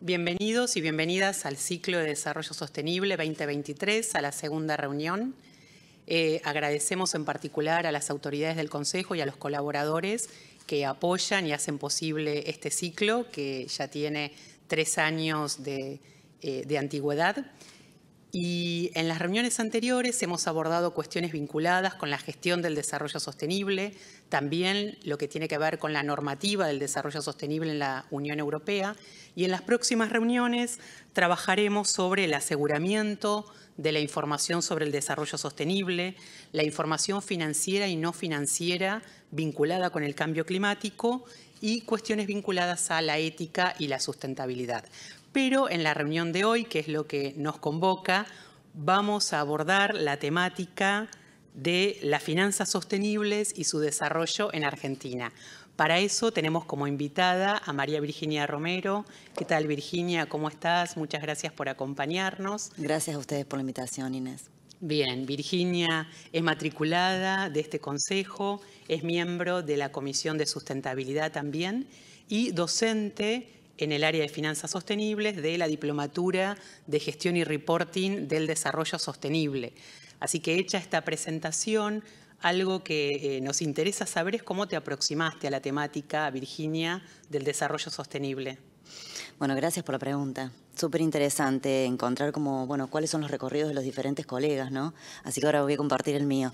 Bienvenidos y bienvenidas al ciclo de desarrollo sostenible 2023, a la segunda reunión. Eh, agradecemos en particular a las autoridades del Consejo y a los colaboradores que apoyan y hacen posible este ciclo, que ya tiene tres años de eh, antigüedad. Y en las reuniones anteriores hemos abordado cuestiones vinculadas con la gestión del desarrollo sostenible, también lo que tiene que ver con la normativa del desarrollo sostenible en la Unión Europea. Y en las próximas reuniones trabajaremos sobre el aseguramiento de la información sobre el desarrollo sostenible, la información financiera y no financiera vinculada con el cambio climático y cuestiones vinculadas a la ética y la sustentabilidad. Pero en la reunión de hoy, que es lo que nos convoca, vamos a abordar la temática de las finanzas sostenibles y su desarrollo en Argentina. Para eso tenemos como invitada a María Virginia Romero. ¿Qué tal Virginia? ¿Cómo estás? Muchas gracias por acompañarnos. Gracias a ustedes por la invitación, Inés. Bien, Virginia es matriculada de este consejo, es miembro de la Comisión de Sustentabilidad también y docente en el área de finanzas sostenibles de la Diplomatura de Gestión y Reporting del Desarrollo Sostenible. Así que hecha esta presentación, algo que eh, nos interesa saber es cómo te aproximaste a la temática, Virginia, del desarrollo sostenible. Bueno, gracias por la pregunta. Súper interesante encontrar bueno, cuáles son los recorridos de los diferentes colegas, ¿no? Así que ahora voy a compartir el mío.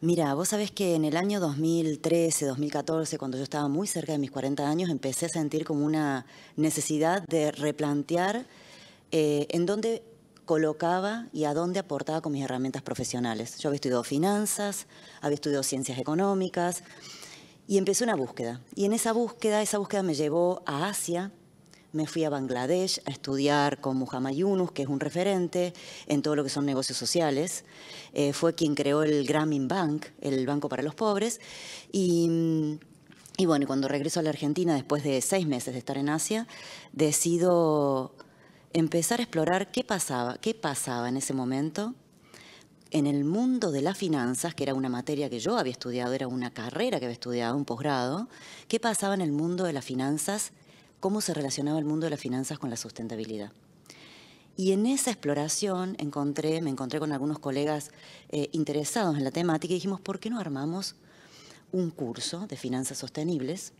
Mira, vos sabés que en el año 2013, 2014, cuando yo estaba muy cerca de mis 40 años, empecé a sentir como una necesidad de replantear eh, en dónde colocaba y a dónde aportaba con mis herramientas profesionales. Yo había estudiado finanzas, había estudiado ciencias económicas y empecé una búsqueda. Y en esa búsqueda, esa búsqueda me llevó a Asia, me fui a Bangladesh a estudiar con Muhammad Yunus, que es un referente en todo lo que son negocios sociales. Eh, fue quien creó el Grameen Bank, el Banco para los Pobres. Y, bueno, cuando regreso a la Argentina, después de seis meses de estar en Asia, decido empezar a explorar qué pasaba, qué pasaba en ese momento en el mundo de las finanzas, que era una materia que yo había estudiado, era una carrera que había estudiado, un posgrado, qué pasaba en el mundo de las finanzas cómo se relacionaba el mundo de las finanzas con la sustentabilidad. Y en esa exploración me encontré con algunos colegas eh, interesados en la temática y dijimos, ¿por qué no armamos un curso de finanzas sostenibles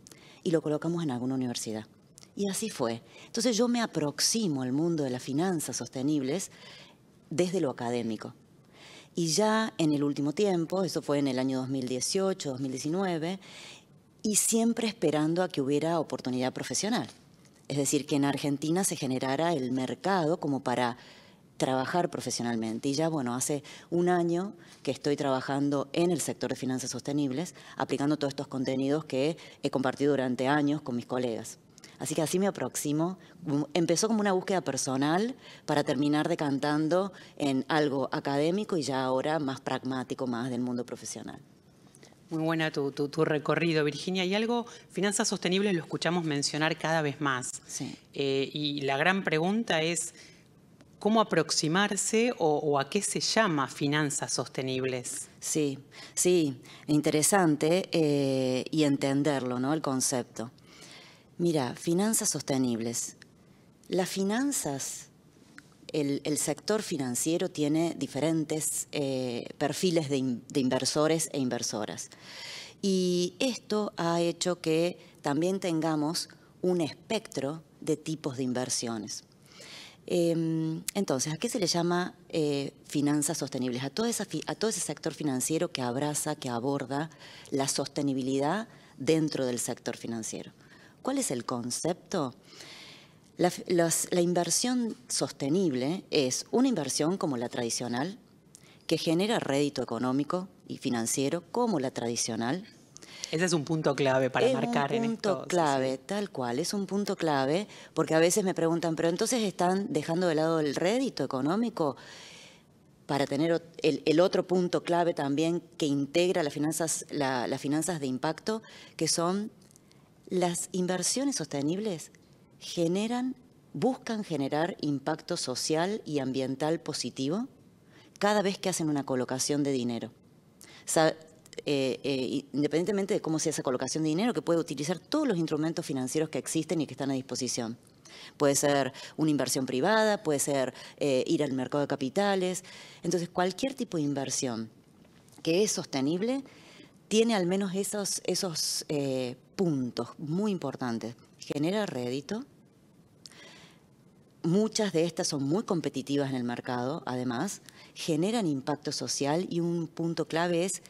y lo colocamos en alguna universidad? Y así fue. Entonces yo me aproximo al mundo de las finanzas sostenibles desde lo académico. Y ya en el último tiempo, eso fue en el año 2018, 2019, y siempre esperando a que hubiera oportunidad profesional. Es decir, que en Argentina se generara el mercado como para trabajar profesionalmente. Y ya, bueno, hace un año que estoy trabajando en el sector de finanzas sostenibles, aplicando todos estos contenidos que he compartido durante años con mis colegas. Así que así me aproximo. Empezó como una búsqueda personal para terminar decantando en algo académico y ya ahora más pragmático, más del mundo profesional. Muy buena tu, recorrido, Virginia. Y algo, finanzas sostenibles lo escuchamos mencionar cada vez más. Eh, y la gran pregunta es, ¿cómo aproximarse o, a qué se llama finanzas sostenibles? Sí, sí, interesante eh, y entenderlo, ¿no? El concepto. Mira, finanzas sostenibles. Las finanzas el, sector financiero tiene diferentes eh, perfiles de, inversores e inversoras. Y esto ha hecho que también tengamos un espectro de tipos de inversiones. Em, entonces, ¿a qué se le llama eh, finanzas sostenibles? A todo, a todo ese sector financiero que abraza, que aborda la sostenibilidad dentro del sector financiero. ¿Cuál es el concepto? La, inversión sostenible es una inversión como la tradicional, que genera rédito económico y financiero como la tradicional, ese es un punto clave para marcar en esto. Es un punto clave, tal cual, es un punto clave, porque a veces me preguntan, pero entonces están dejando de lado el rédito económico para tener el, otro punto clave también que integra las finanzas, las finanzas de impacto, que son las inversiones sostenibles generan, buscan generar impacto social y ambiental positivo cada vez que hacen una colocación de dinero. Eh, eh, independientemente de cómo sea esa colocación de dinero, que puede utilizar todos los instrumentos financieros que existen y que están a disposición. Puede ser una inversión privada, puede ser eh, ir al mercado de capitales. Entonces, cualquier tipo de inversión que es sostenible tiene al menos esos, esos puntos muy importantes genera rédito. Muchas de estas son muy competitivas en el mercado, además, generan impacto social y un punto clave es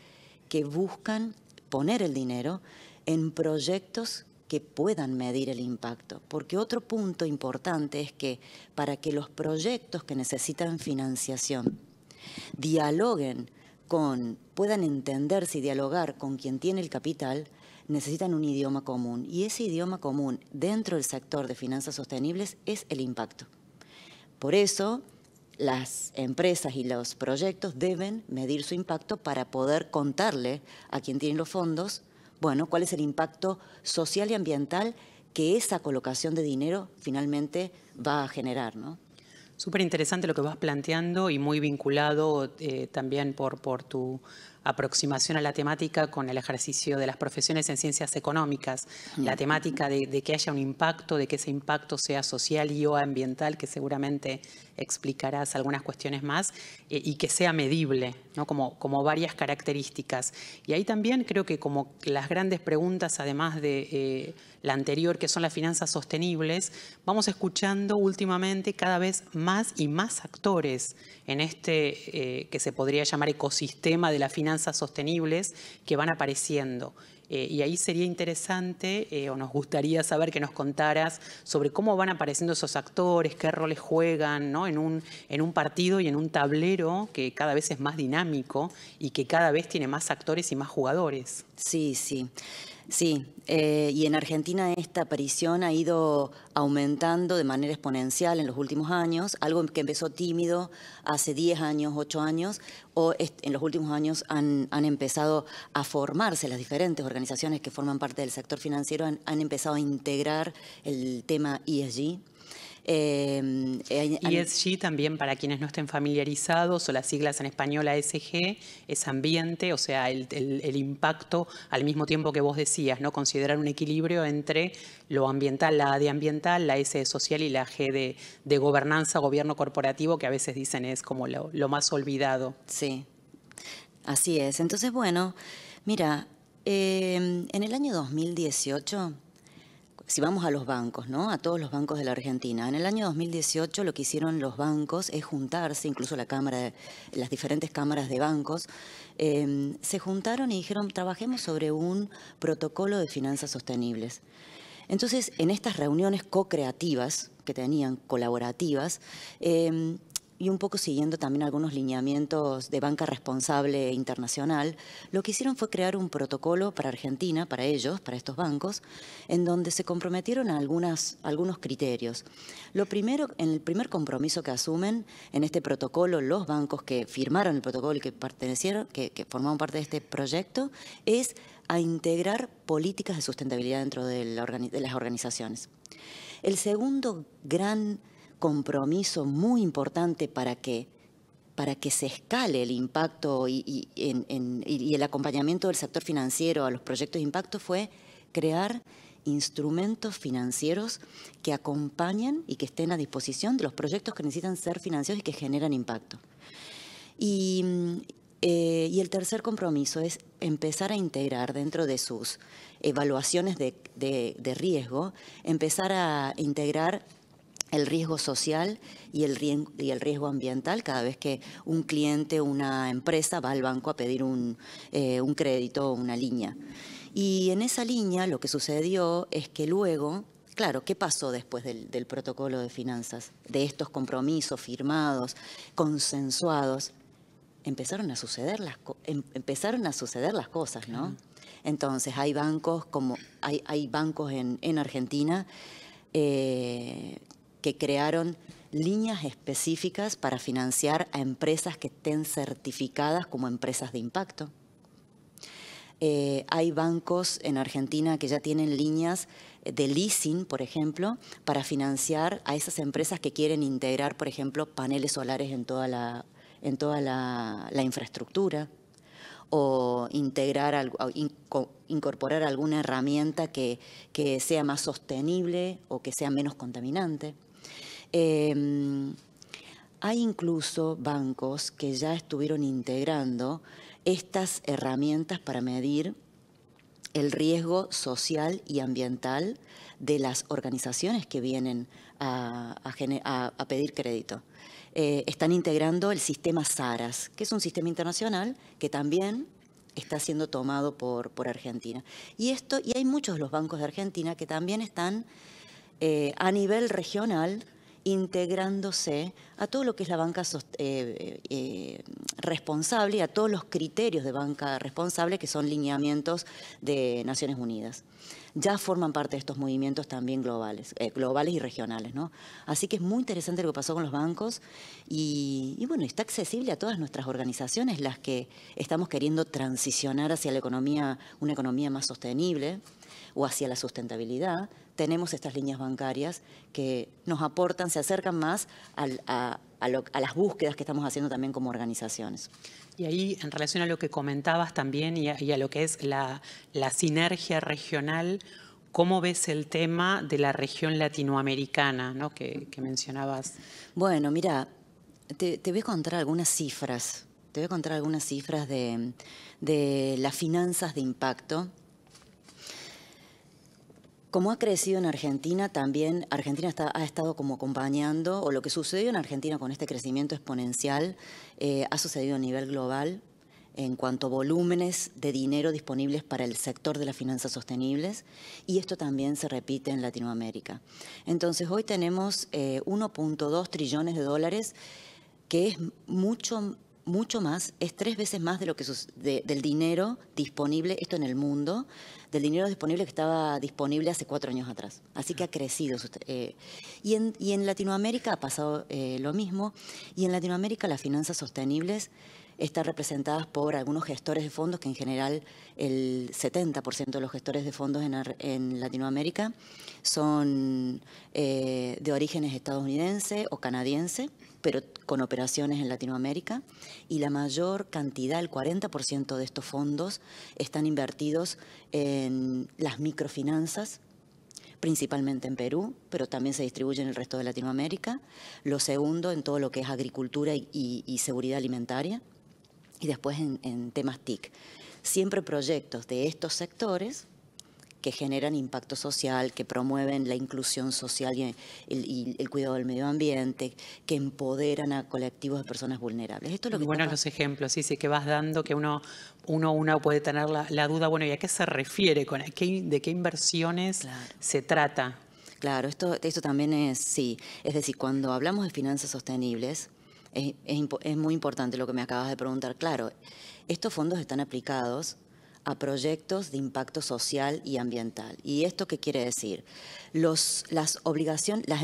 que buscan poner el dinero en proyectos que puedan medir el impacto. Porque otro punto importante es que para que los proyectos que necesitan financiación dialoguen con, puedan entenderse y dialogar con quien tiene el capital, necesitan un idioma común y ese idioma común dentro del sector de finanzas sostenibles es el impacto. Por eso, las empresas y los proyectos deben medir su impacto para poder contarle a quien tiene los fondos, bueno, cuál es el impacto social y ambiental que esa colocación de dinero finalmente va a generar, ¿no? Súper interesante lo que vas planteando y muy vinculado eh, también por, por tu aproximación a la temática con el ejercicio de las profesiones en ciencias económicas, la temática de, que haya un impacto, de que ese impacto sea social y o ambiental, que seguramente explicarás algunas cuestiones más, eh, y que sea medible, ¿no? como, como varias características. Y ahí también creo que como las grandes preguntas, además de eh, la anterior, que son las finanzas sostenibles, vamos escuchando últimamente cada vez más y más actores en este eh, que se podría llamar ecosistema de las finanzas sostenibles que van apareciendo. Eh, y ahí sería interesante eh, o nos gustaría saber que nos contaras sobre cómo van apareciendo esos actores, qué roles juegan ¿no? en, un, en un partido y en un tablero que cada vez es más dinámico y que cada vez tiene más actores y más jugadores. Sí, sí. Sí, eh, y en Argentina esta aparición ha ido aumentando de manera exponencial en los últimos años, algo que empezó tímido hace 10 años, 8 años, o en los últimos años han, empezado a formarse las diferentes organizaciones que forman parte del sector financiero, han, han empezado a integrar el tema ESG Em, eh, es ESG también, para quienes no estén familiarizados, o las siglas en español ASG, es ambiente, o sea, el, impacto al mismo tiempo que vos decías, ¿no? Considerar un equilibrio entre lo ambiental, la de ambiental, la S de social y la G de, gobernanza, gobierno corporativo, que a veces dicen es como lo, más olvidado. Sí, así es. Entonces, bueno, mira, em, en el año 2018 si vamos a los bancos, ¿no? A todos los bancos de la Argentina. En el año 2018 lo que hicieron los bancos es juntarse, incluso la cámara, las diferentes cámaras de bancos, em, se juntaron y dijeron, trabajemos sobre un protocolo de finanzas sostenibles. Entonces, en estas reuniones co-creativas que tenían, colaborativas, em, y un poco siguiendo también algunos lineamientos de banca responsable internacional, lo que hicieron fue crear un protocolo para Argentina, para ellos, para estos bancos, en donde se comprometieron a algunas, algunos criterios. Lo primero, en el primer compromiso que asumen en este protocolo, los bancos que firmaron el protocolo y que pertenecieron, que, que formaron parte de este proyecto, es a integrar políticas de sustentabilidad dentro de, de las organizaciones. El segundo gran compromiso muy importante para que, para que se escale el impacto y, el acompañamiento del sector financiero a los proyectos de impacto fue crear instrumentos financieros que acompañen y que estén a disposición de los proyectos que necesitan ser financiados y que generan impacto. Y, eh, el tercer compromiso es empezar a integrar dentro de sus evaluaciones de riesgo, empezar a integrar el riesgo social y el, riesgo ambiental cada vez que un cliente, una empresa va al banco a pedir eh, un, crédito o una línea. Y en esa línea lo que sucedió es que luego, claro, ¿qué pasó después del, protocolo de finanzas? De estos compromisos firmados, consensuados, empezaron a suceder las, em, empezaron a suceder las cosas, ¿no? Entonces hay bancos como hay, bancos en, Argentina eh, que crearon líneas específicas para financiar a empresas que estén certificadas como empresas de impacto. Eh, hay bancos en Argentina que ya tienen líneas eh, de leasing, por ejemplo, para financiar a esas empresas que quieren integrar, por ejemplo, paneles solares en toda la, en toda la, infraestructura o incorporar alguna herramienta que sea más sostenible o que sea menos contaminante. Em, hay incluso bancos que ya estuvieron integrando estas herramientas para medir el riesgo social y ambiental de las organizaciones que vienen a, pedir crédito. Eh, están integrando el sistema SARAS, que es un sistema internacional que también está siendo tomado por, Argentina. Y, esto, y hay muchos los bancos de Argentina que también están eh, a nivel regional integrándose a todo lo que es la banca eh, eh, eh, responsable y a todos los criterios de banca responsable que son lineamientos de Naciones Unidas. Ya forman parte de estos movimientos también globales, globales y regionales. Así que es muy interesante lo que pasó con los bancos y, bueno, está accesible a todas nuestras organizaciones las que estamos queriendo transicionar hacia la economía, una economía más sostenible, o hacia la sustentabilidad, tenemos estas líneas bancarias que nos aportan, se acercan más a, las búsquedas que estamos haciendo también como organizaciones. Y ahí, en relación a lo que comentabas también y a, lo que es la, sinergia regional, ¿Cómo ves el tema de la región latinoamericana ¿no? que, mencionabas? Bueno, mira, te, voy a contar algunas cifras. Te voy a contar algunas cifras de las finanzas de impacto como ha crecido en Argentina, también Argentina ha estado como acompañando, o lo que sucedió en Argentina con este crecimiento exponencial, eh, ha sucedido a nivel global en cuanto a volúmenes de dinero disponibles para el sector de las finanzas sostenibles, y esto también se repite en Latinoamérica. Entonces, hoy tenemos 1.2 eh, trillones de dólares, que es mucho mucho más, es tres veces más de lo que del dinero disponible, esto en el mundo, del dinero disponible que estaba disponible hace cuatro años atrás. Así que ha crecido. Eh, y, en, y, en, Latinoamérica ha pasado eh, lo mismo. Y en Latinoamérica las finanzas sostenibles están representadas por algunos gestores de fondos, que en general el 70% de los gestores de fondos en, Latinoamérica son eh, de orígenes estadounidense o canadiense pero con operaciones en Latinoamérica, y la mayor cantidad, el 40% de estos fondos, están invertidos en las microfinanzas, principalmente en Perú, pero también se distribuye en el resto de Latinoamérica. Lo segundo, en todo lo que es agricultura y, seguridad alimentaria, y después en temas TIC. Siempre proyectos de estos sectores que generan impacto social, que promueven la inclusión social y el, cuidado del medio ambiente, que empoderan a colectivos de personas vulnerables. Esto es lo que buenos los ejemplos, sí, sí, que vas dando, que uno uno uno puede tener la, duda, bueno, ¿y a qué se refiere? ¿Con, ¿De qué inversiones se trata? Claro, esto, esto también es, sí, es decir, cuando hablamos de finanzas sostenibles, es, es muy importante lo que me acabas de preguntar, claro, estos fondos están aplicados a proyectos de impacto social y ambiental. ¿Y esto qué quiere decir? las, las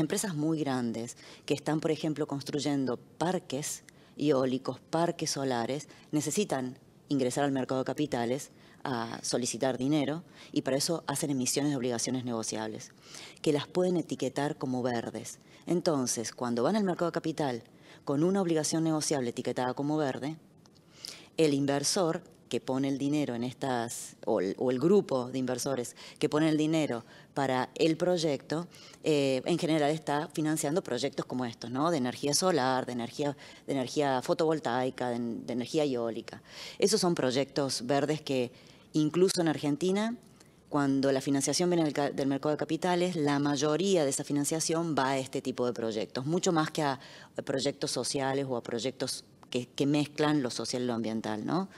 empresas muy grandes que están, por ejemplo, construyendo parques eólicos, parques solares, necesitan ingresar al mercado de capitales a solicitar dinero y para eso hacen emisiones de obligaciones negociables, que las pueden etiquetar como verdes. Entonces, cuando van al mercado de capital con una obligación negociable etiquetada como verde, el inversor que pone el dinero en estas, o el, grupo de inversores que pone el dinero para el proyecto, eh, en general está financiando proyectos como estos, ¿no? De energía solar, de energía, de energía fotovoltaica, de, energía eólica. Esos son proyectos verdes que incluso en Argentina cuando la financiación viene del mercado de capitales, la mayoría de esa financiación va a este tipo de proyectos, mucho más que a proyectos sociales o a proyectos que, mezclan lo social y lo ambiental. ¿no?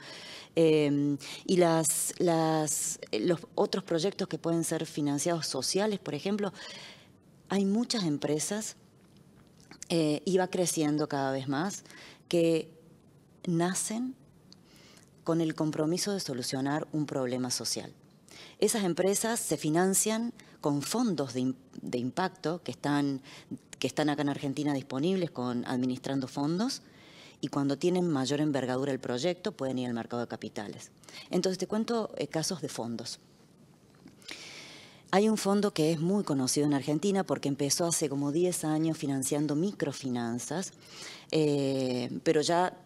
Em, y eh, los otros proyectos que pueden ser financiados sociales, por ejemplo, hay muchas empresas, eh, y va creciendo cada vez más, que nacen con el compromiso de solucionar un problema social. Esas empresas se financian con fondos de, de impacto que están, acá en Argentina disponibles administrando fondos, y cuando tienen mayor envergadura el proyecto pueden ir al mercado de capitales. Entonces te cuento eh, casos de fondos. Hay un fondo que es muy conocido en Argentina porque empezó hace como 10 años financiando microfinanzas, eh, pero ya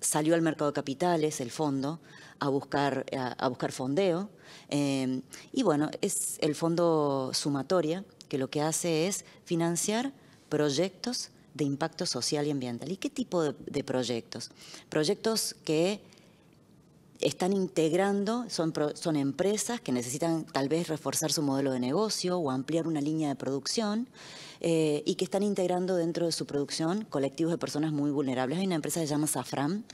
salió al mercado de capitales el fondo a buscar, a, buscar fondeo. Eh, y bueno, es el fondo sumatoria que lo que hace es financiar proyectos de impacto social y ambiental. ¿Y qué tipo de, proyectos? Proyectos que están integrando, son, son empresas que necesitan tal vez reforzar su modelo de negocio o ampliar una línea de producción eh, y que están integrando dentro de su producción colectivos de personas muy vulnerables. Hay una empresa que se llama Safran,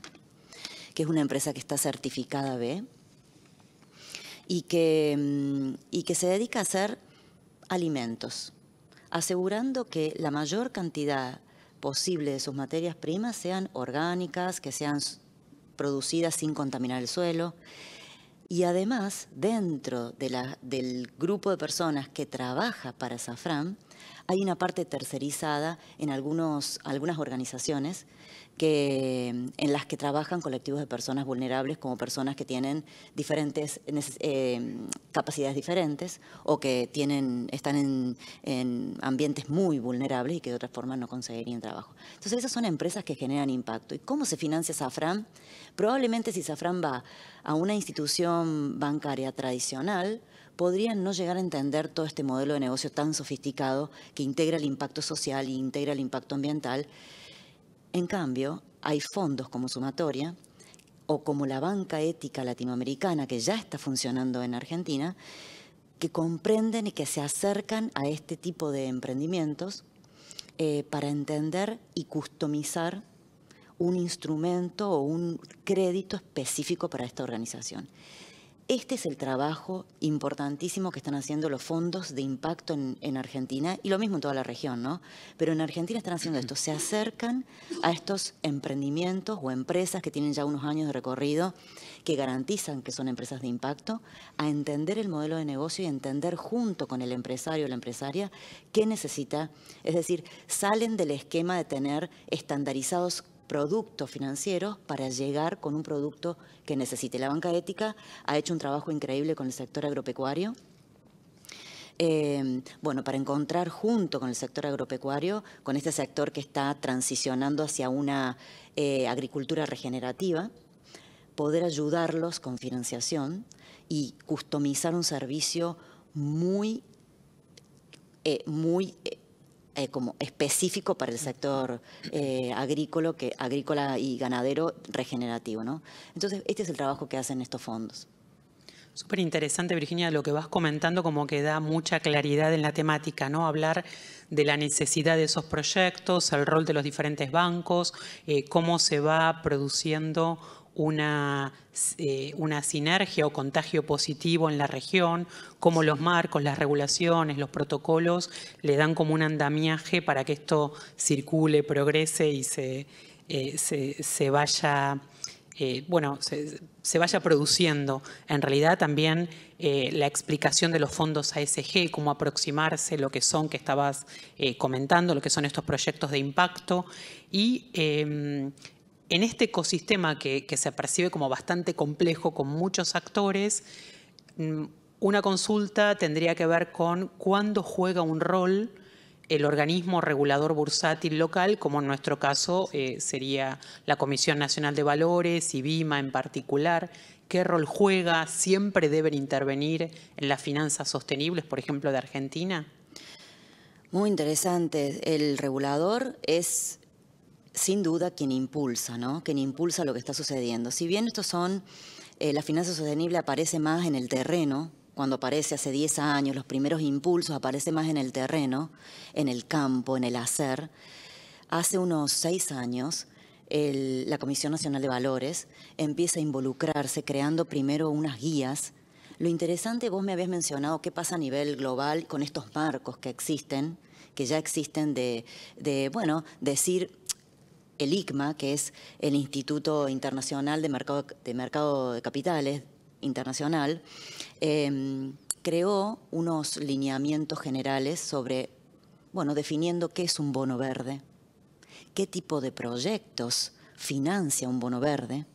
que es una empresa que está certificada B y que, mm, y que se dedica a hacer alimentos, asegurando que la mayor cantidad posible de sus materias primas sean orgánicas, que sean producidas sin contaminar el suelo. Y además, dentro del grupo de personas que trabaja para Safran, hay una parte tercerizada en algunos, algunas organizaciones en las que trabajan colectivos de personas vulnerables como personas que tienen diferentes eh, capacidades diferentes o que tienen, están en, en, ambientes muy vulnerables y que de otra forma no conseguirían trabajo. Entonces esas son empresas que generan impacto. ¿Y cómo se financia Safran? Probablemente si Safran va a una institución bancaria tradicional, podrían no llegar a entender todo este modelo de negocio tan sofisticado que integra el impacto social e integra el impacto ambiental. En cambio, hay fondos como Sumatoria o como la banca ética latinoamericana que ya está funcionando en Argentina, que comprenden y que se acercan a este tipo de emprendimientos eh, para entender y customizar un instrumento o un crédito específico para esta organización. Este es el trabajo importantísimo que están haciendo los fondos de impacto en, Argentina y lo mismo en toda la región, ¿no? Pero en Argentina están haciendo esto, se acercan a estos emprendimientos o empresas que tienen ya unos años de recorrido, que garantizan que son empresas de impacto, a entender el modelo de negocio y entender junto con el empresario o la empresaria qué necesita. Es decir, salen del esquema de tener estandarizados productos financieros para llegar con un producto que necesite. La banca ética ha hecho un trabajo increíble con el sector agropecuario. Eh, bueno, para encontrar junto con el sector agropecuario, con este sector que está transicionando hacia una eh, agricultura regenerativa, poder ayudarlos con financiación y customizar un servicio muy, eh, muy eh, como específico para el sector eh, agrícola, que, agrícola y ganadero regenerativo. ¿no? Entonces, este es el trabajo que hacen estos fondos. Súper interesante, Virginia, lo que vas comentando, como que da mucha claridad en la temática, ¿no? Hablar de la necesidad de esos proyectos, el rol de los diferentes bancos, eh, cómo se va produciendo una, eh, una sinergia o contagio positivo en la región, cómo los marcos, las regulaciones, los protocolos le dan como un andamiaje para que esto circule, progrese y se, eh, se, vaya... Eh, bueno, se, vaya produciendo. En realidad también la explicación de los fondos ASG, cómo aproximarse, lo que son, que estabas comentando, lo que son estos proyectos de impacto. Y em, en este ecosistema que, se percibe como bastante complejo, con muchos actores, mm, una consulta tendría que ver con cuándo juega un rol el organismo regulador bursátil local, como en nuestro caso eh, sería la Comisión Nacional de Valores y BIMA en particular, qué rol juega, siempre deben intervenir en las finanzas sostenibles, por ejemplo, de Argentina. Muy interesante. El regulador es sin duda quien impulsa, ¿no? Quien impulsa lo que está sucediendo. Si bien estos son, eh, la finanza sostenible aparece más en el terreno, cuando aparece hace 10 años, los primeros impulsos aparece más en el terreno, en el campo, en el hacer. Hace unos 6 años, la Comisión Nacional de Valores empieza a involucrarse creando primero unas guías. Lo interesante, vos me habías mencionado qué pasa a nivel global con estos marcos que existen, que ya existen de, de bueno, decir el ICMA, que es el Instituto Internacional de Mercado de, Mercado de Capitales Internacional, em, creó unos lineamientos generales sobre, bueno, definiendo qué es un bono verde, qué tipo de proyectos financia un bono verde,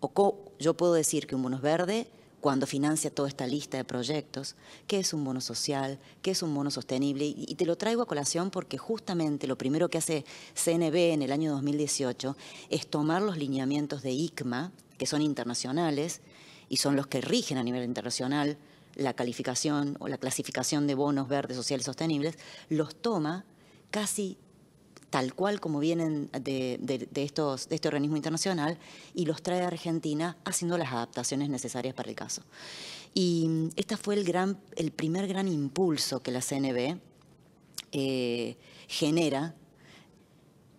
o yo puedo decir que un bono verde cuando financia toda esta lista de proyectos, qué es un bono social, qué es un bono sostenible. Y te lo traigo a colación porque justamente lo primero que hace CNB en el año 2018 es tomar los lineamientos de ICMA, que son internacionales y son los que rigen a nivel internacional la calificación o la clasificación de bonos verdes sociales sostenibles, los toma casi tal cual como vienen de, este organismo internacional y los trae a Argentina haciendo las adaptaciones necesarias para el caso. Y este fue el, primer gran impulso que la CNB eh, genera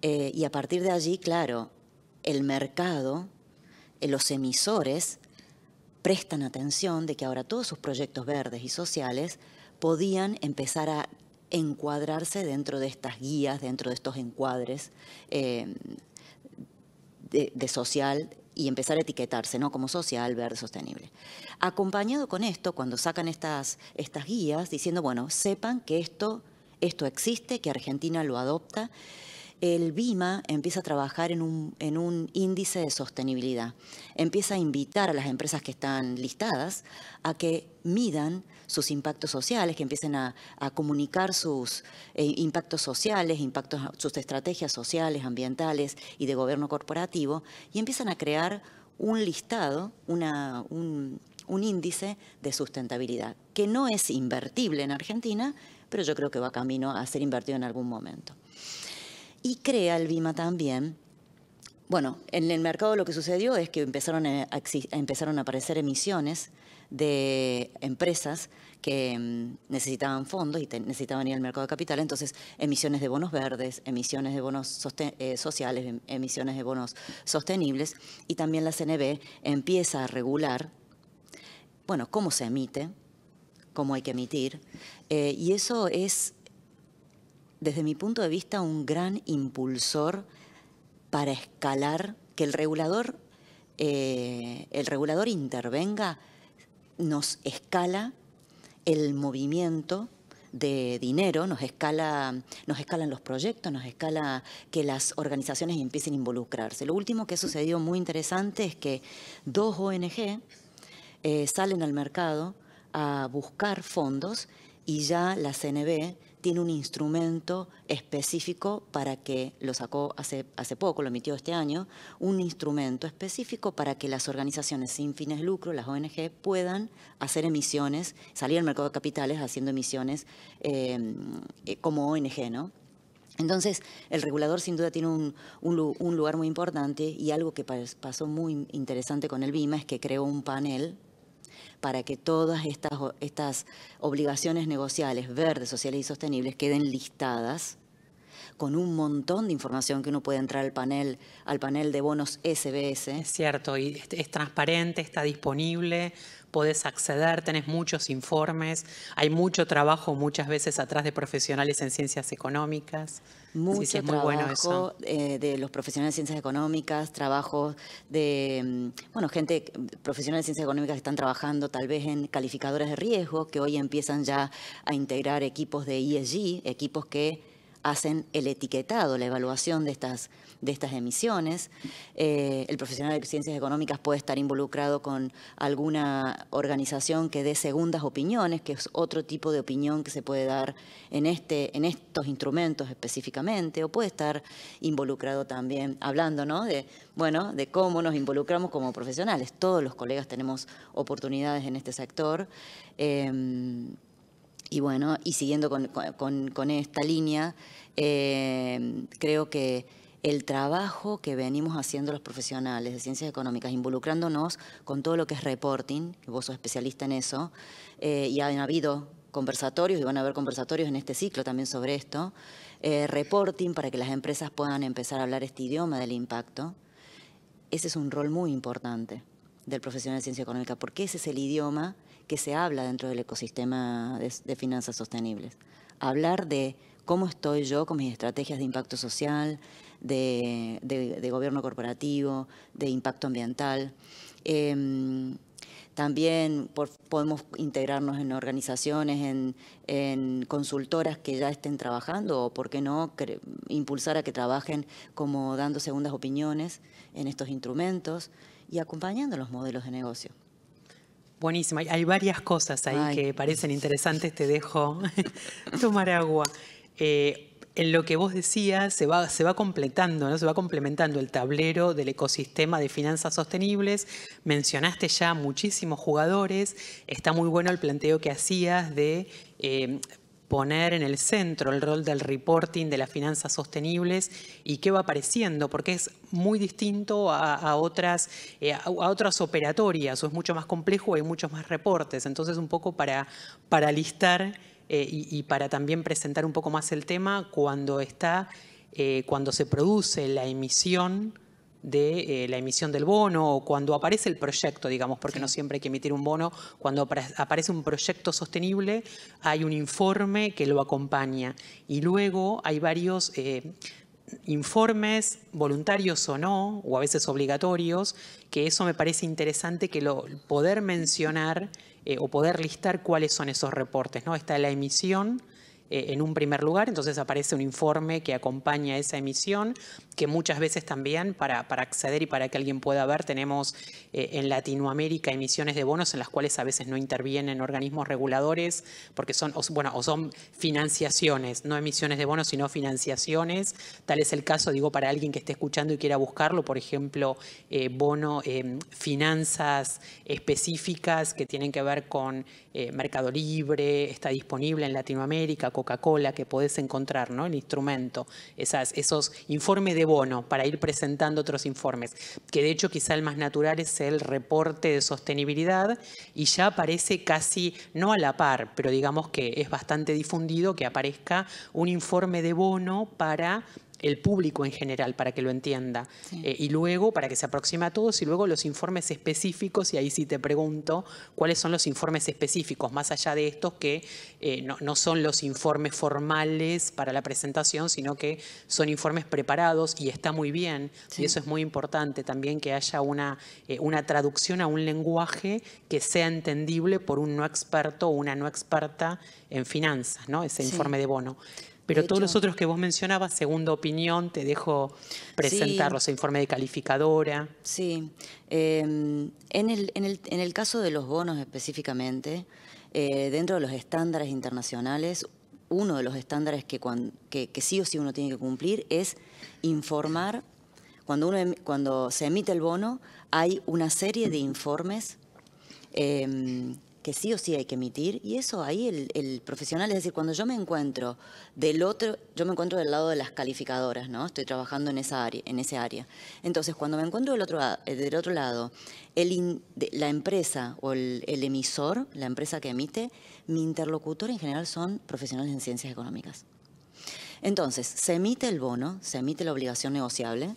eh, y a partir de allí, claro, el mercado, eh, los emisores prestan atención de que ahora todos sus proyectos verdes y sociales podían empezar a encuadrarse dentro de estas guías, dentro de estos encuadres eh, de, social y empezar a etiquetarse ¿no? como social, verde, sostenible. Acompañado con esto, cuando sacan estas, estas guías, diciendo, bueno, sepan que esto, esto existe, que Argentina lo adopta, el BIMA empieza a trabajar un, en un índice de sostenibilidad. Empieza a invitar a las empresas que están listadas a que midan sus impactos sociales, que empiecen a, comunicar sus eh, impactos sociales, impactos, sus estrategias sociales, ambientales y de gobierno corporativo, y empiezan a crear un listado, un, un índice de sustentabilidad, que no es invertible en Argentina, pero yo creo que va camino a ser invertido en algún momento. Y crea el BIMA también bueno, en el mercado lo que sucedió es que empezaron a, empezaron a aparecer emisiones de empresas que mm, necesitaban fondos y necesitaban ir al mercado de capital, entonces emisiones de bonos verdes, emisiones de bonos eh, sociales, em, emisiones de bonos sostenibles, y también la CNB empieza a regular, bueno, cómo se emite, cómo hay que emitir, eh, y eso es, desde mi punto de vista, un gran impulsor para escalar, que el regulador, eh, el regulador intervenga, nos escala el movimiento de dinero, nos escala, nos escalan los proyectos, nos escala que las organizaciones empiecen a involucrarse. Lo último que ha sucedido muy interesante es que dos ONG eh, salen al mercado a buscar fondos y ya la CNB tiene un instrumento específico para que, lo sacó hace, hace poco, lo emitió este año, un instrumento específico para que las organizaciones sin fines de lucro, las ONG, puedan hacer emisiones, salir al mercado de capitales haciendo emisiones eh, eh, como ONG, ¿no? Entonces, el regulador sin duda tiene un, un lugar muy importante y algo que pasó muy interesante con el BIMA es que creó un panel para que todas estas, obligaciones negociales verdes, sociales y sostenibles queden listadas con un montón de información que uno puede entrar al panel, al panel de bonos SBS. Es cierto, y es transparente, está disponible, podés acceder, tenés muchos informes, hay mucho trabajo muchas veces atrás de profesionales en ciencias económicas. Mucho trabajo eh, de los profesionales de ciencias económicas, trabajos de, mm, bueno, gente, profesionales de ciencias económicas que están trabajando tal vez en calificadores de riesgo, que hoy empiezan ya a integrar equipos de ESG, equipos que hacen el etiquetado, la evaluación de estas, de estas emisiones. Eh, el profesional de ciencias económicas puede estar involucrado con alguna organización que dé segundas opiniones, que es otro tipo de opinión que se puede dar en, este, en estos instrumentos específicamente, o puede estar involucrado también, hablando ¿no? de, bueno, de cómo nos involucramos como profesionales. Todos los colegas tenemos oportunidades en este sector. Em, y bueno, y siguiendo con, esta línea, eh, creo que el trabajo que venimos haciendo los profesionales de ciencias económicas, involucrándonos con todo lo que es reporting, vos sos especialista en eso, eh, y han habido conversatorios, y van a haber conversatorios en este ciclo también sobre esto, eh, reporting para que las empresas puedan empezar a hablar este idioma del impacto. Ese es un rol muy importante del profesional de ciencias económicas, porque ese es el idioma que se habla dentro del ecosistema de, finanzas sostenibles. Hablar de cómo estoy yo con mis estrategias de impacto social, de, gobierno corporativo, de impacto ambiental. Em, también podemos integrarnos en organizaciones, en, en, consultoras que ya estén trabajando o, por qué no, impulsar a que trabajen como dando segundas opiniones en estos instrumentos y acompañando los modelos de negocio. Buenísima. Hay varias cosas ahí que parecen interesantes. Te dejo tomar agua. Eh, en lo que vos decías se va, se va completando, ¿no? se va complementando el tablero del ecosistema de finanzas sostenibles. Mencionaste ya muchísimos jugadores. Está muy bueno el planteo que hacías de eh, poner en el centro el rol del reporting de las finanzas sostenibles y qué va apareciendo, porque es muy distinto a, otras, eh, a, otras operatorias, o es mucho más complejo, hay muchos más reportes. Entonces, un poco para, para listar eh, y, para también presentar un poco más el tema, cuando, está, eh, cuando se produce la emisión de eh, la emisión del bono o cuando aparece el proyecto, digamos, porque no siempre hay que emitir un bono, cuando aparece un proyecto sostenible hay un informe que lo acompaña y luego hay varios... Eh, informes, voluntarios o no, o a veces obligatorios, que eso me parece interesante que lo, poder mencionar eh, o poder listar cuáles son esos reportes. ¿no? Está la emisión, eh, en un primer lugar, entonces aparece un informe que acompaña esa emisión, que muchas veces también para, acceder y para que alguien pueda ver, tenemos eh, en Latinoamérica emisiones de bonos en las cuales a veces no intervienen organismos reguladores, porque son, bueno, o son financiaciones, no emisiones de bonos, sino financiaciones. Tal es el caso, digo, para alguien que esté escuchando y quiera buscarlo, por ejemplo, eh, bono, finanzas específicas que tienen que ver con Mercado Libre, está disponible en Latinoamérica, Coca-Cola que podés encontrar, ¿no? El instrumento, esos informes de bono para ir presentando otros informes, que de hecho quizá el más natural es el reporte de sostenibilidad y ya aparece casi, no a la par, pero digamos que es bastante difundido que aparezca un informe de bono para el público en general para que lo entienda. Eh, y luego para que se aproxime a todos y luego los informes específicos, y ahí sí te pregunto, ¿cuáles son los informes específicos más allá de estos que eh, no, son los informes formales para la presentación, sino que son informes preparados y está muy bien. Y eso es muy importante también que haya una, eh, una traducción a un lenguaje que sea entendible por un no experto o una no experta en finanzas, ¿no? Ese informe de bono. Pero todos los otros que vos eh, mencionabas, segunda opinión, te dejo presentarlos, el informe de calificadora. Sí, em, en, el, en, el, caso de los bonos específicamente, eh, dentro de los estándares internacionales, uno de los estándares que, sí o sí uno tiene que cumplir es informar cuando, uno, em, cuando se emite el bono, hay una serie de informes em, que sí o sí hay que emitir, y eso ahí el, profesional, es decir, cuando yo me encuentro del otro, yo me encuentro del lado de las calificadoras, ¿no? Estoy trabajando en esa área, en ese área. Entonces, cuando me encuentro del otro, eh, del otro lado, la empresa o el, emisor, la empresa que emite, mi interlocutor en general son profesionales en ciencias económicas. Entonces, se emite el bono, se emite la obligación negociable,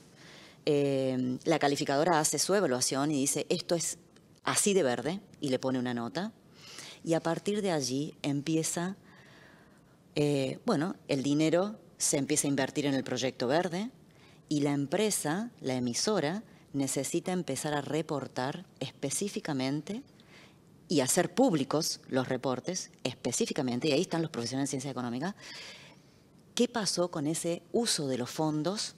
eh, la calificadora hace su evaluación y dice, esto es así de verde, y le pone una nota. Y a partir de allí empieza, eh, bueno, el dinero se empieza a invertir en el proyecto verde y la empresa, la emisora, necesita empezar a reportar específicamente y hacer públicos los reportes específicamente, y ahí están los profesionales de ciencia económica qué pasó con ese uso de los fondos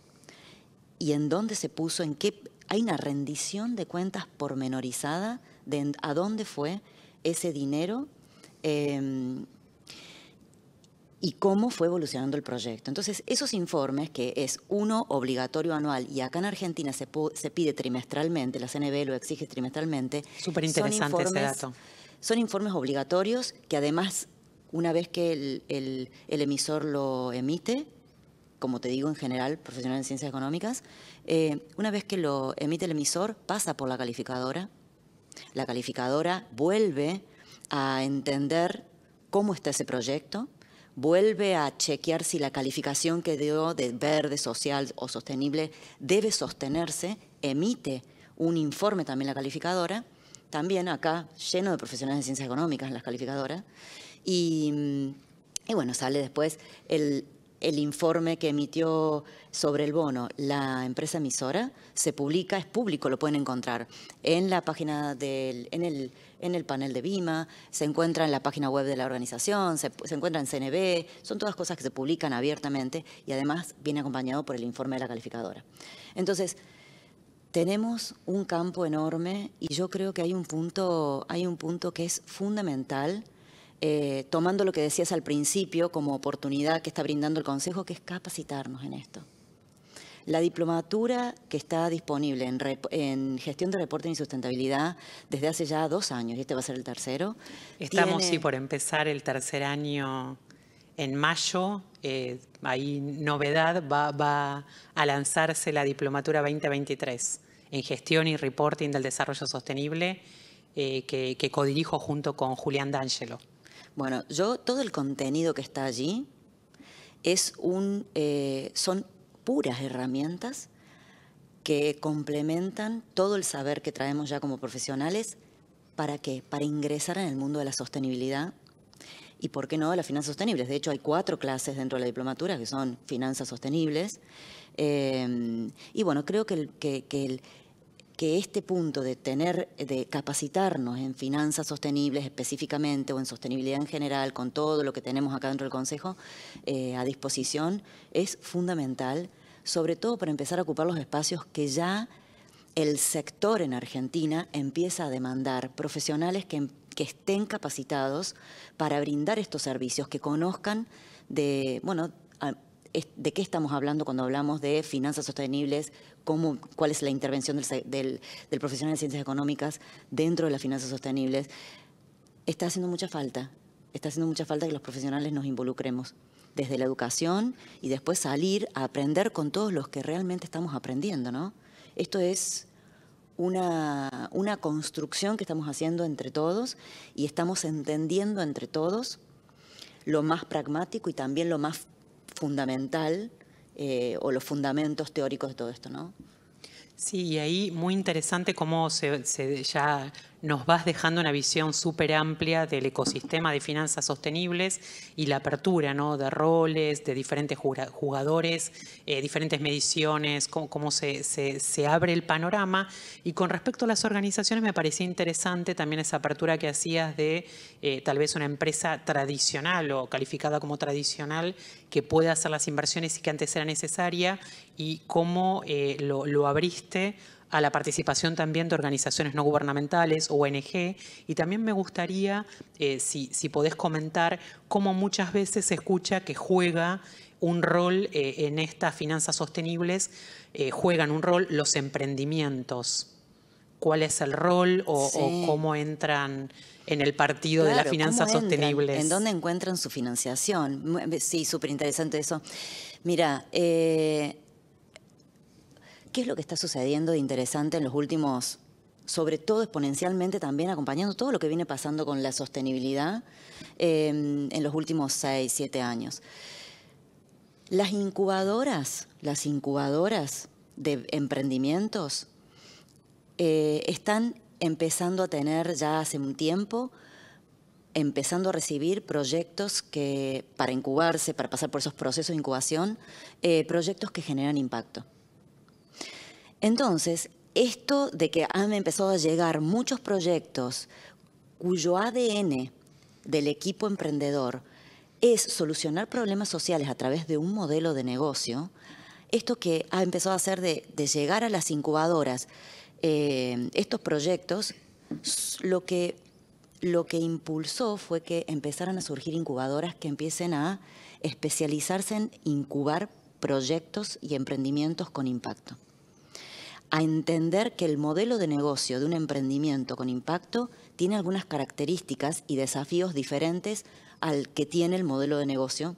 y en dónde se puso, en qué hay una rendición de cuentas pormenorizada de a dónde fue ese dinero em, y cómo fue evolucionando el proyecto. Entonces, esos informes, que es uno obligatorio anual, y acá en Argentina se, pide trimestralmente, la CNB lo exige trimestralmente. Súper interesante ese dato. Son informes obligatorios que además, una vez que el emisor lo emite, como te digo, en general, profesional en ciencias económicas, eh, una vez que lo emite el emisor, pasa por la calificadora. La calificadora vuelve a entender cómo está ese proyecto, vuelve a chequear si la calificación que dio de verde, social o sostenible debe sostenerse, emite un informe también la calificadora, también acá lleno de profesionales de ciencias económicas las calificadoras, y mm, bueno, sale después el, el informe que emitió sobre el bono la empresa emisora se publica, es público, lo pueden encontrar en la página del, en el, en el panel de BIMA, se encuentra en la página web de la organización, se, se encuentra en CNB, son todas cosas que se publican abiertamente y además viene acompañado por el informe de la calificadora. Entonces, tenemos un campo enorme y yo creo que hay un punto, hay un punto que es fundamental eh, tomando lo que decías al principio como oportunidad que está brindando el Consejo, que es capacitarnos en esto. La diplomatura que está disponible en, gestión de reporte y sustentabilidad desde hace ya dos años, y este va a ser el tercero. Estamos, por empezar el tercer año en mayo. hay eh, novedad, va, a lanzarse la diplomatura 2023 en gestión y reporting del desarrollo sostenible eh, que, que codirijo junto con Julián D'Angelo. Bueno, yo, todo el contenido que está allí es un, eh, son puras herramientas que complementan todo el saber que traemos ya como profesionales. ¿Para qué? Para ingresar en el mundo de la sostenibilidad y, ¿por qué no?, de las finanzas sostenibles. De hecho, hay cuatro clases dentro de la diplomatura que son finanzas sostenibles. Eh, y bueno, creo que, el, que el, que este punto de tener, de capacitarnos en finanzas sostenibles específicamente o en sostenibilidad en general, con todo lo que tenemos acá dentro del Consejo eh, a disposición, es fundamental, sobre todo para empezar a ocupar los espacios que ya el sector en Argentina empieza a demandar, profesionales que, que estén capacitados para brindar estos servicios, que conozcan de, bueno, de qué estamos hablando cuando hablamos de finanzas sostenibles, cómo, cuál es la intervención del, profesional de ciencias económicas dentro de las finanzas sostenibles, está haciendo mucha falta. Está haciendo mucha falta que los profesionales nos involucremos desde la educación y después salir a aprender con todos los que realmente estamos aprendiendo, ¿no? Esto es una, una construcción que estamos haciendo entre todos y estamos entendiendo entre todos lo más pragmático y también lo más fundamental eh, o los fundamentos teóricos de todo esto, ¿no? Sí, y ahí muy interesante cómo se ya nos vas dejando una visión súper amplia del ecosistema de finanzas sostenibles y la apertura de roles, de diferentes jugadores, eh, diferentes mediciones, cómo, se, abre el panorama. Y con respecto a las organizaciones, me parecía interesante también esa apertura que hacías de eh, tal vez una empresa tradicional o calificada como tradicional que pueda hacer las inversiones y que antes era necesaria y cómo eh, lo, lo abriste a la participación también de organizaciones no gubernamentales, ONG, y también me gustaría, eh, si, podés comentar, cómo muchas veces se escucha que juega un rol eh, en estas finanzas sostenibles, eh, juegan un rol los emprendimientos. ¿Cuál es el rol o, cómo entran en el partido de las finanzas sostenibles? ¿En dónde encuentran su financiación? Sí, súper interesante eso. Mira, ¿Qué es lo que está sucediendo de interesante en los últimos, sobre todo exponencialmente también acompañando todo lo que viene pasando con la sostenibilidad em, en los últimos seis, siete años? Las incubadoras, las incubadoras de emprendimientos eh, están empezando a tener ya hace un tiempo, empezando a recibir proyectos que, para incubarse, para pasar por esos procesos de incubación, eh, proyectos que generan impacto. Entonces, esto de que han empezado a llegar muchos proyectos cuyo ADN del equipo emprendedor es solucionar problemas sociales a través de un modelo de negocio, esto que ha empezado a hacer de, llegar a las incubadoras, eh, estos proyectos, lo que, lo que impulsó fue que empezaran a surgir incubadoras que empiecen a especializarse en incubar proyectos y emprendimientos con impacto a entender que el modelo de negocio de un emprendimiento con impacto tiene algunas características y desafíos diferentes al que tiene el modelo de negocio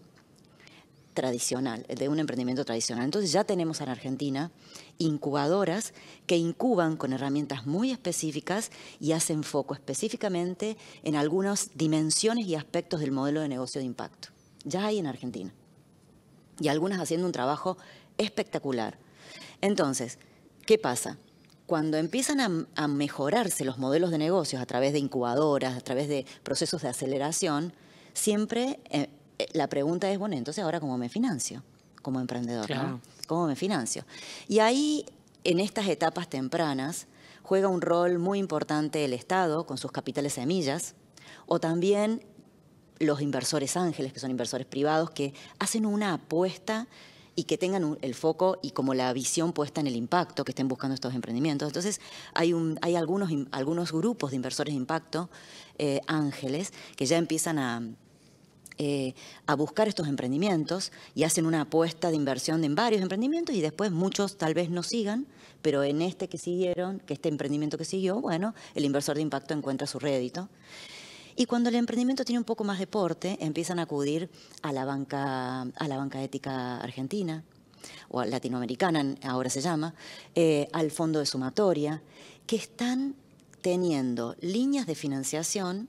tradicional, de un emprendimiento tradicional. Entonces ya tenemos en Argentina incubadoras que incuban con herramientas muy específicas y hacen foco específicamente en algunas dimensiones y aspectos del modelo de negocio de impacto. Ya hay en Argentina. Y algunas haciendo un trabajo espectacular. Entonces, ¿Qué pasa? Cuando empiezan a, mejorarse los modelos de negocios a través de incubadoras, a través de procesos de aceleración, siempre eh, eh, la pregunta es, bueno, entonces ahora cómo me financio como emprendedor, ¿Cómo me financio? Y ahí, en estas etapas tempranas, juega un rol muy importante el Estado con sus capitales semillas o también los inversores ángeles, que son inversores privados, que hacen una apuesta y que tengan el foco y como la visión puesta en el impacto que estén buscando estos emprendimientos. Entonces, hay, algunos, grupos de inversores de impacto, eh, ángeles, que ya empiezan a, eh, a buscar estos emprendimientos y hacen una apuesta de inversión en varios emprendimientos y después muchos tal vez no sigan, pero en este que siguieron, que este emprendimiento que siguió, bueno, el inversor de impacto encuentra su rédito. Y cuando el emprendimiento tiene un poco más de porte, empiezan a acudir a la banca, a la banca ética argentina, o latinoamericana ahora se llama, eh, al fondo de sumatoria, que están teniendo líneas de financiación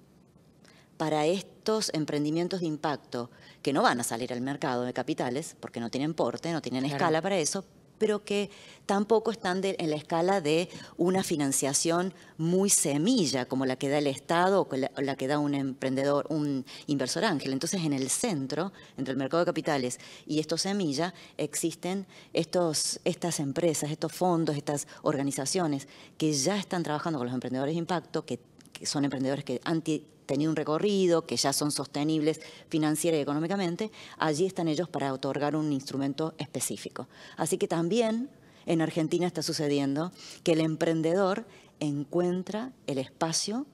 para estos emprendimientos de impacto que no van a salir al mercado de capitales, porque no tienen porte, no tienen escala para eso, pero que tampoco están en la escala de una financiación muy semilla, como la que da el Estado o la, que da un emprendedor, un inversor ángel. Entonces, en el centro, entre el mercado de capitales y estos semillas, existen estos, estas empresas, estos fondos, estas organizaciones que ya están trabajando con los emprendedores de impacto, que que son emprendedores que han tenido un recorrido, que ya son sostenibles financiera y económicamente, allí están ellos para otorgar un instrumento específico. Así que también en Argentina está sucediendo que el emprendedor encuentra el espacio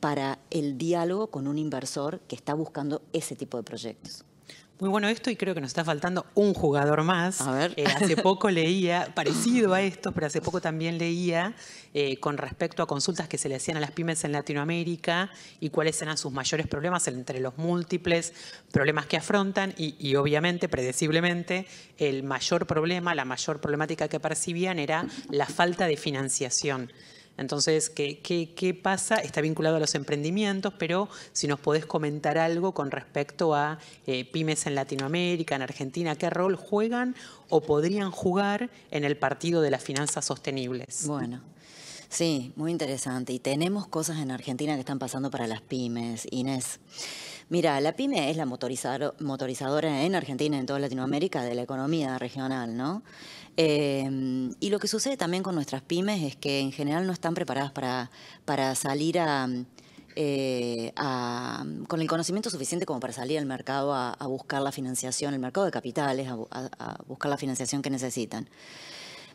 para el diálogo con un inversor que está buscando ese tipo de proyectos. Muy bueno esto y creo que nos está faltando un jugador más. A ver. Eh, hace poco leía, parecido a esto, pero hace poco también leía eh, con respecto a consultas que se le hacían a las pymes en Latinoamérica y cuáles eran sus mayores problemas entre los múltiples problemas que afrontan y, y obviamente, predeciblemente, el mayor problema, la mayor problemática que percibían era la falta de financiación. Entonces, ¿qué, qué, pasa? Está vinculado a los emprendimientos, pero si nos podés comentar algo con respecto a eh, pymes en Latinoamérica, en Argentina, ¿qué rol juegan o podrían jugar en el partido de las finanzas sostenibles? Bueno. Sí, muy interesante. Y tenemos cosas en Argentina que están pasando para las pymes, Inés. Mira, la PyME es la motorizadora en Argentina y en toda Latinoamérica de la economía regional, ¿no? Em, y lo que sucede también con nuestras pymes es que en general no están preparadas para, para salir a, eh, con el conocimiento suficiente como para salir al mercado a, buscar la financiación, el mercado de capitales, a buscar la financiación que necesitan.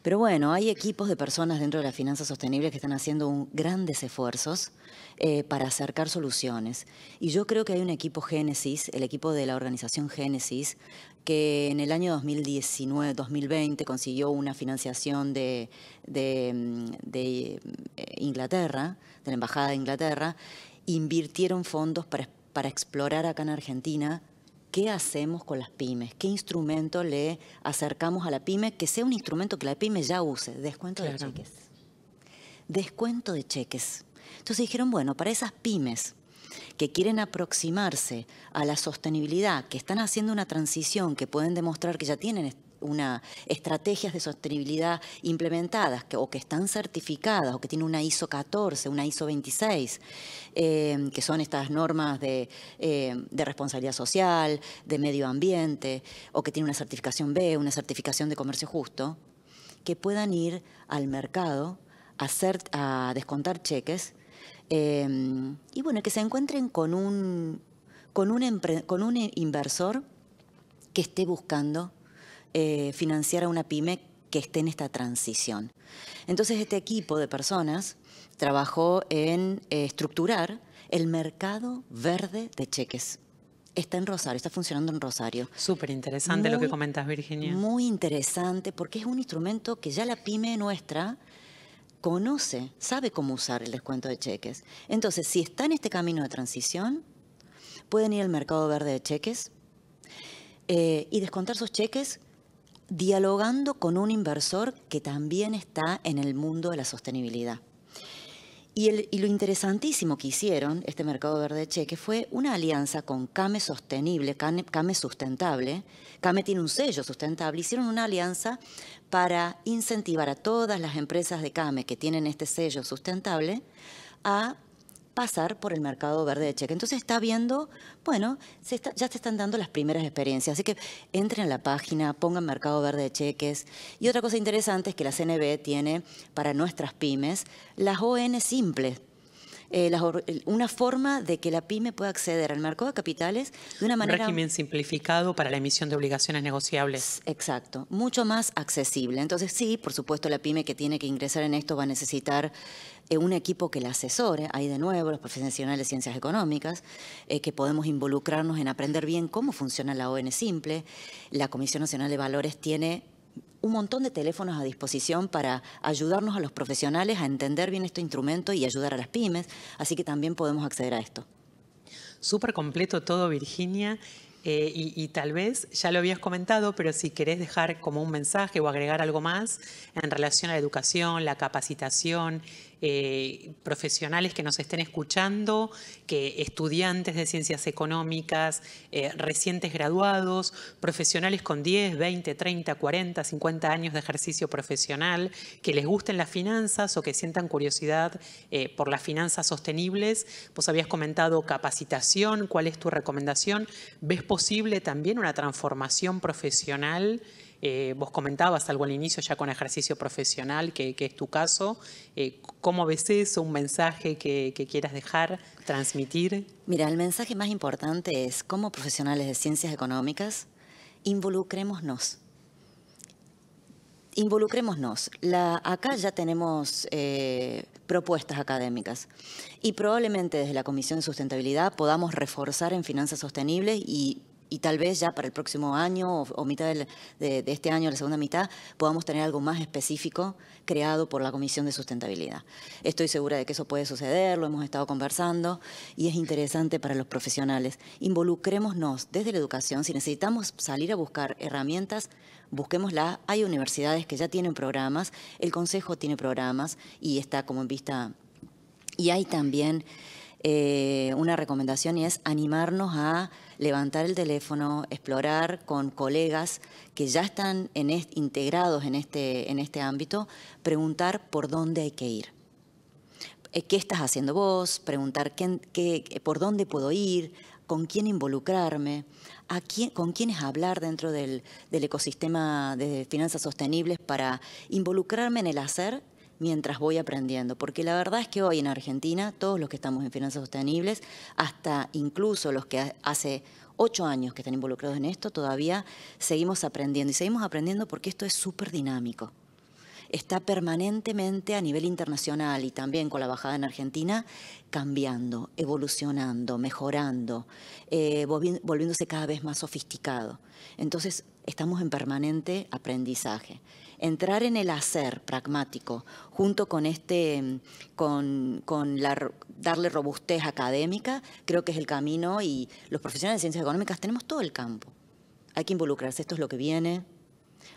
Pero bueno, hay equipos de personas dentro de la finanza sostenible que están haciendo grandes esfuerzos eh, para acercar soluciones. Y yo creo que hay un equipo Génesis, el equipo de la organización Génesis, que en el año 2019-2020 consiguió una financiación de, mm, eh, Inglaterra, de la Embajada de Inglaterra, invirtieron fondos para, para explorar acá en Argentina ¿Qué hacemos con las pymes? ¿Qué instrumento le acercamos a la pyme que sea un instrumento que la pyme ya use? Descuento de cheques. Descuento de cheques. Entonces dijeron, bueno, para esas pymes que quieren aproximarse a la sostenibilidad, que están haciendo una transición, que pueden demostrar que ya tienen una estrategias de sostenibilidad implementadas o que están certificadas o que tienen una ISO 14, una ISO 26, eh, que son estas normas eh, de, responsabilidad social, de medio ambiente, o que tienen una certificación B, una certificación de comercio justo, que puedan ir al mercado a, hacer, a descontar cheques eh, y bueno, que se encuentren con un, con un, con un inversor que esté buscando eh, financiar a una pyme que esté en esta transición. Entonces este equipo de personas trabajó en eh, estructurar el mercado verde de cheques. Está en Rosario, está funcionando en Rosario. Súper interesante lo que comentas, Virginia. Muy interesante porque es un instrumento que ya la pyme nuestra conoce, sabe cómo usar el descuento de cheques. Entonces, si está en este camino de transición, pueden ir al mercado verde de cheques eh, y descontar sus cheques dialogando con un inversor que también está en el mundo de la sostenibilidad. Y, lo interesantísimo que hicieron este mercado verde cheque fue una alianza con Came Sostenible, Came, Came Sustentable. Came tiene un sello sustentable. Hicieron una alianza para incentivar a todas las empresas de Came que tienen este sello sustentable a pasar por el mercado verde de cheques... Entonces está viendo, bueno, se ya te están dando las primeras experiencias. Así que entren a la página, pongan mercado verde de cheques. Y otra cosa interesante es que la CNB tiene para nuestras pymes las ON simples eh, una forma de que la pyme pueda acceder al mercado de capitales de una manera... Un régimen simplificado para la emisión de obligaciones negociables. Exacto, mucho más accesible. Entonces sí, por supuesto, la pyme que tiene que ingresar en esto va a necesitar eh, un equipo que la asesore, ahí de nuevo los profesionales de ciencias económicas, eh, que podemos involucrarnos en aprender bien cómo funciona la ON Simple. La Comisión Nacional de Valores tiene un montón de teléfonos a disposición para ayudarnos a los profesionales a entender bien este instrumento y ayudar a las pymes, así que también podemos acceder a esto. Súper completo todo, Virginia. Eh, y, y, tal vez ya lo habías comentado, pero si querés dejar como un mensaje o agregar algo más en relación a la educación, la capacitación eh, profesionales que nos estén escuchando, que estudiantes de ciencias económicas, eh, recientes graduados, profesionales con 10, 20, 30, 40, 50 años de ejercicio profesional, que les gusten las finanzas o que sientan curiosidad eh, por las finanzas sostenibles. Pues habías comentado capacitación, ¿cuál es tu recomendación? ¿Ves posible también una transformación profesional? Eh, vos comentabas algo al inicio ya con ejercicio profesional, que, es tu caso. Eh, ¿Cómo ves eso? ¿Un mensaje que, quieras dejar, transmitir? Mira, el mensaje más importante es, como profesionales de ciencias económicas, involucrémonos involucrémonos. La, acá ya tenemos eh, propuestas académicas y probablemente desde la Comisión de Sustentabilidad podamos reforzar en finanzas sostenibles y y tal vez ya para el próximo año o, mitad de, este año, la segunda mitad, podamos tener algo más específico creado por la Comisión de Sustentabilidad. Estoy segura de que eso puede suceder, lo hemos estado conversando y es interesante para los profesionales. Involucrémonos desde la educación, si necesitamos salir a buscar herramientas, busquémosla. Hay universidades que ya tienen programas, el Consejo tiene programas y está como en vista. Y hay también eh, una recomendación y es animarnos a levantar el teléfono, explorar con colegas que ya están integrados en este, en este ámbito, preguntar por dónde hay que ir. Eh, ¿Qué estás haciendo vos? Preguntar por dónde puedo ir, con quién involucrarme, a quién, con quiénes hablar dentro del, del ecosistema de finanzas sostenibles para involucrarme en el hacer mientras voy aprendiendo, porque la verdad es que hoy en Argentina, todos los que estamos en finanzas sostenibles, hasta incluso los que hace ocho años que están involucrados en esto, todavía seguimos aprendiendo y seguimos aprendiendo porque esto es súper dinámico. Está permanentemente a nivel internacional y también con la bajada en Argentina cambiando, evolucionando, mejorando, eh, volviéndose cada vez más sofisticado. Entonces, estamos en permanente aprendizaje entrar en el hacer pragmático, junto con, este, con, darle robustez académica, creo que es el camino y los profesionales de ciencias económicas tenemos todo el campo. Hay que involucrarse, esto es lo que viene,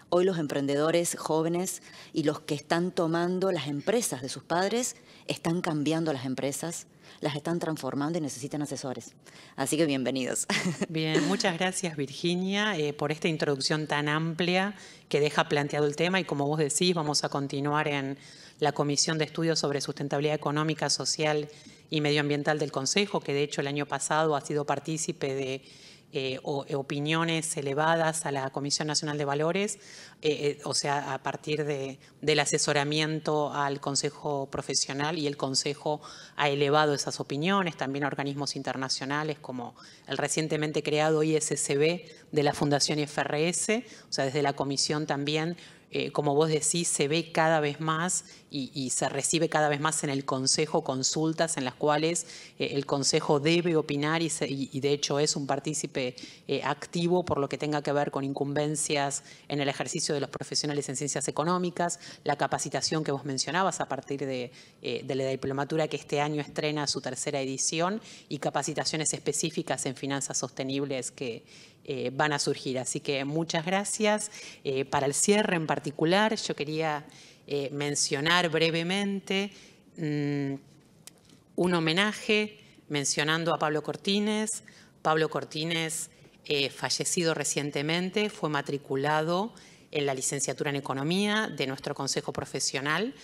Hoy los emprendedores jóvenes y los que están tomando las empresas de sus padres están cambiando las empresas, las están transformando y necesitan asesores. Así que bienvenidos. Bien, muchas gracias Virginia eh, por esta introducción tan amplia que deja planteado el tema y como vos decís vamos a continuar en la Comisión de Estudios sobre Sustentabilidad Económica, Social y Medioambiental del Consejo, que de hecho el año pasado ha sido partícipe de eh, o, eh, opiniones elevadas a la Comisión Nacional de Valores, eh, o sea, a partir del asesoramiento al Consejo Profesional y el Consejo ha elevado esas opiniones, también a organismos internacionales como el recientemente creado ISCB de la Fundación IFRS, o sea, desde la Comisión también, como vos decís, se ve cada vez más y, se recibe cada vez más en el Consejo consultas en las cuales eh, el Consejo debe opinar y, de hecho es un partícipe eh, activo por lo que tenga que ver con incumbencias en el ejercicio de los profesionales en ciencias económicas, la capacitación que vos mencionabas a partir de, eh, la diplomatura que este año estrena su tercera edición y capacitaciones específicas en finanzas sostenibles que, van a surgir. Así que muchas gracias. para el cierre en particular, yo quería eh, mencionar brevemente mm, un homenaje mencionando a Pablo Cortines. Pablo Cortines, eh, fallecido recientemente, fue matriculado en la licenciatura en Economía de nuestro Consejo Profesional.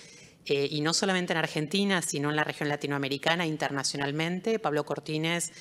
Eh, y no solamente en Argentina, sino en la región latinoamericana, internacionalmente. Pablo Cortines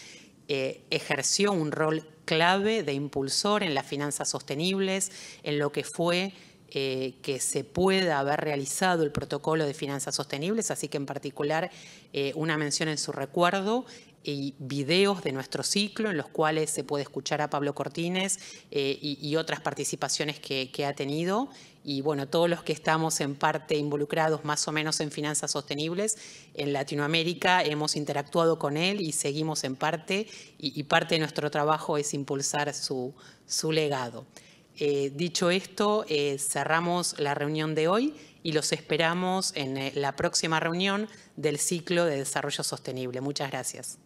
ejerció un rol clave de impulsor en las finanzas sostenibles, en lo que fue eh, que se pueda haber realizado el protocolo de finanzas sostenibles, así que en particular eh, una mención en su recuerdo y videos de nuestro ciclo en los cuales se puede escuchar a Pablo Cortines eh, y, otras participaciones que, ha tenido. Y bueno, todos los que estamos en parte involucrados más o menos en finanzas sostenibles en Latinoamérica hemos interactuado con él y seguimos en parte y, parte de nuestro trabajo es impulsar su legado. Eh, dicho esto, eh, cerramos la reunión de hoy y los esperamos en eh, la próxima reunión del ciclo de desarrollo sostenible. Muchas gracias.